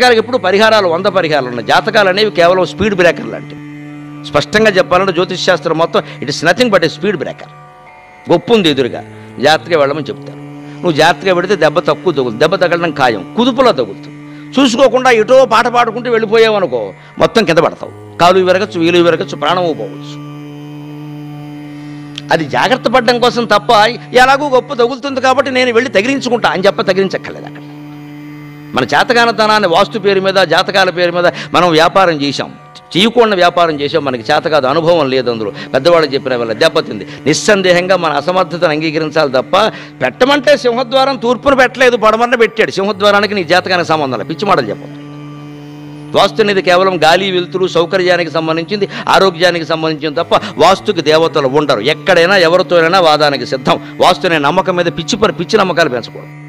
జాతకాలకు ఎప్పుడు పరిహారాలు వంద పరిహారాలు ఉన్నాయి జాతకాలు అనేవి కేవలం స్పీడ్ బ్రేకర్ లాంటివి స్పష్టంగా చెప్పాలంటే జ్యోతిష్ శాస్త్రం మొత్తం it is nothing but a speed breaker గొప్ప ఉంది ఎదురుగా జాతకే వెళ్ళమని చెప్తారు నువ్వు జాతకే పెడితే దెబ్బ తక్కువ తగులు దెబ్బ తగలడం ఖాయం కుదుపులో తగులుతుంది చూసుకోకుండా ఎటో పాట పాడుకుంటూ వెళ్ళిపోయావనుకో మొత్తం కింద పడతావు కాలు విరగచ్చు వీలు విరగచ్చు ప్రాణం పోవచ్చు అది జాగ్రత్త పడడం కోసం తప్ప ఎలాగో గొప్ప తగులుతుంది కాబట్టి నేను వెళ్ళి తగిలించుకుంటా అని చెప్ప తగిలించక్కర్లేదు అక్కడ మన చేతగానతనాన్ని వాస్తు పేరు మీద జాతకాల పేరు మీద మనం వ్యాపారం చేశాం చేయకుండా వ్యాపారం చేసాం మనకి చేత కాదు అనుభవం లేదు అందులో పెద్దవాళ్ళు చెప్పిన వల్ల దెబ్బతింది నిస్సందేహంగా మన అసమర్థతను అంగీకరించాలి తప్ప పెట్టమంటే సింహద్వారం తూర్పును పెట్టలేదు పడమన్న పెట్టాడు సింహద్వారానికి నీ జాతకానికి సంబంధం పిచ్చి మాటలు చెప్పదు వాస్తు అనేది కేవలం గాలి వెలుతురు సౌకర్యానికి సంబంధించింది ఆరోగ్యానికి సంబంధించింది తప్ప వాస్తుకి దేవతలు ఉండరు ఎక్కడైనా ఎవరితోనైనా వాదానికి సిద్ధం వాస్తునే నమ్మకం మీద పిచ్చి పిచ్చి నమ్మకాలు పెంచకూడదు